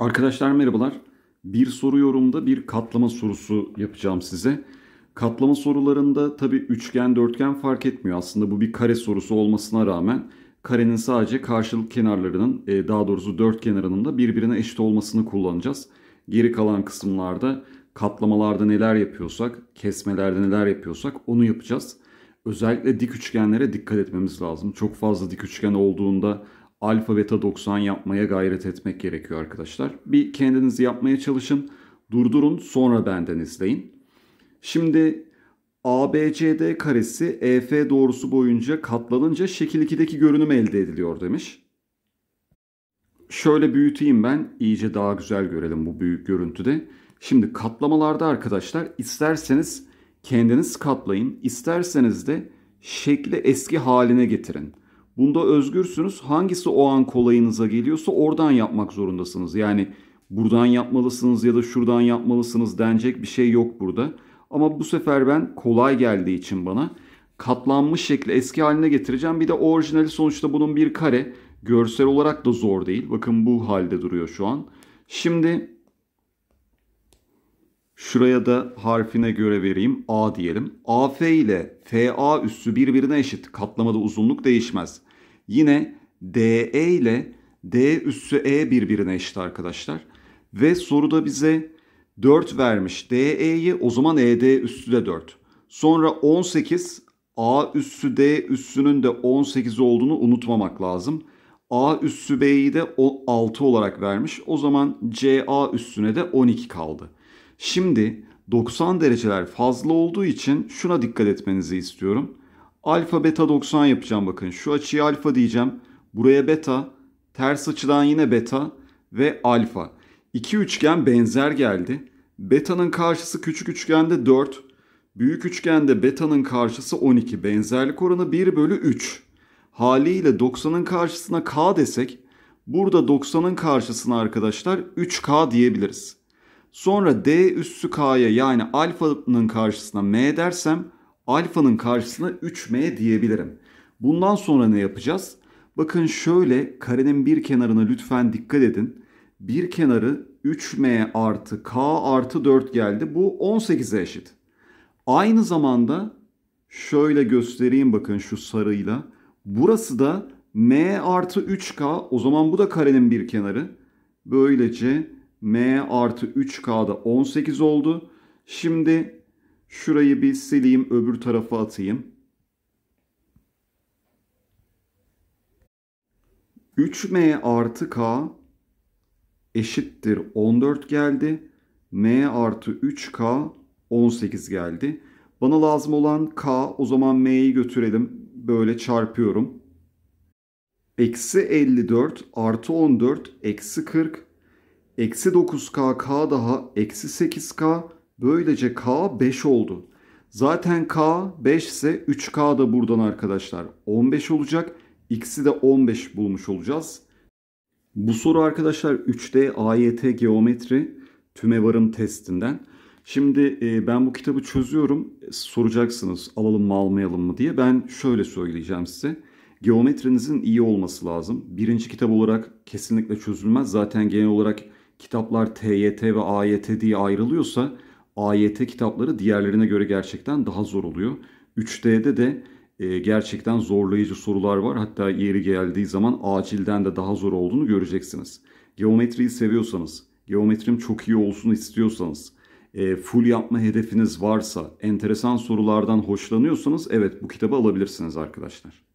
Arkadaşlar merhabalar. Bir soru yorumda bir katlama sorusu yapacağım size. Katlama sorularında tabi üçgen dörtgen fark etmiyor. Aslında bu bir kare sorusu olmasına rağmen karenin sadece karşılık kenarlarının e, daha doğrusu dört kenarının da birbirine eşit olmasını kullanacağız. Geri kalan kısımlarda katlamalarda neler yapıyorsak, kesmelerde neler yapıyorsak onu yapacağız. Özellikle dik üçgenlere dikkat etmemiz lazım. Çok fazla dik üçgen olduğunda alfa beta 90 yapmaya gayret etmek gerekiyor arkadaşlar. Bir kendinizi yapmaya çalışın. Durdurun sonra benden izleyin. Şimdi ABCD karesi EF doğrusu boyunca katlanınca şekil 2'deki görünüm elde ediliyor demiş. Şöyle büyüteyim ben iyice daha güzel görelim bu büyük görüntüde. Şimdi katlamalarda arkadaşlar isterseniz kendiniz katlayın, isterseniz de şekli eski haline getirin. Bunda özgürsünüz. Hangisi o an kolayınıza geliyorsa oradan yapmak zorundasınız. Yani buradan yapmalısınız ya da şuradan yapmalısınız denecek bir şey yok burada. Ama bu sefer ben kolay geldiği için bana katlanmış şekli eski haline getireceğim. Bir de orijinali sonuçta bunun bir kare. Görsel olarak da zor değil. Bakın bu halde duruyor şu an. Şimdi şuraya da harfine göre vereyim. A diyelim. AF ile FA üssü birbirine eşit. Katlamada uzunluk değişmez. Yine DE ile D üssü E birbirine eşit arkadaşlar. Ve soruda bize 4 vermiş DE'yi o zaman ED üssü de 4. Sonra 18 A üssü D üssünün de 18 olduğunu unutmamak lazım. A üssü B'yi de 6 olarak vermiş. O zaman CA üssüne de 12 kaldı. Şimdi 90 dereceler fazla olduğu için şuna dikkat etmenizi istiyorum. Alfa beta 90 yapacağım bakın. Şu açıya alfa diyeceğim. Buraya beta. Ters açıdan yine beta ve alfa. İki üçgen benzer geldi. Beta'nın karşısı küçük üçgende 4. Büyük üçgende beta'nın karşısı 12. Benzerlik oranı 1 bölü 3. Haliyle 90'ın karşısına k desek burada 90'ın karşısına arkadaşlar 3k diyebiliriz. Sonra d üssü k'ya yani alfanın karşısına m dersem alfanın karşısına 3m diyebilirim. Bundan sonra ne yapacağız? Bakın şöyle karenin bir kenarına lütfen dikkat edin. Bir kenarı 3m artı k artı 4 geldi. Bu 18'e eşit. Aynı zamanda şöyle göstereyim bakın şu sarıyla. Burası da m artı 3k o zaman bu da karenin bir kenarı. Böylece m artı 3k da 18 oldu. Şimdi Şurayı bir sileyim öbür tarafa atayım. 3m artı k eşittir 14 geldi. m artı 3k 18 geldi. Bana lazım olan k o zaman m'yi götürelim. Böyle çarpıyorum. Eksi 54 artı 14 eksi 40 eksi 9k k daha eksi 8k Böylece K 5 oldu. Zaten K 5 ise 3K da buradan arkadaşlar 15 olacak. X'i de 15 bulmuş olacağız. Bu soru arkadaşlar 3D AYT geometri tümevarım testinden. Şimdi e, ben bu kitabı çözüyorum. Soracaksınız alalım mı almayalım mı diye. Ben şöyle söyleyeceğim size. Geometrinizin iyi olması lazım. Birinci kitap olarak kesinlikle çözülmez. Zaten genel olarak kitaplar TYT ve AYT diye ayrılıyorsa AYT kitapları diğerlerine göre gerçekten daha zor oluyor. 3D'de de e, gerçekten zorlayıcı sorular var. Hatta yeri geldiği zaman acilden de daha zor olduğunu göreceksiniz. Geometriyi seviyorsanız, geometrim çok iyi olsun istiyorsanız, e, full yapma hedefiniz varsa, enteresan sorulardan hoşlanıyorsanız evet bu kitabı alabilirsiniz arkadaşlar.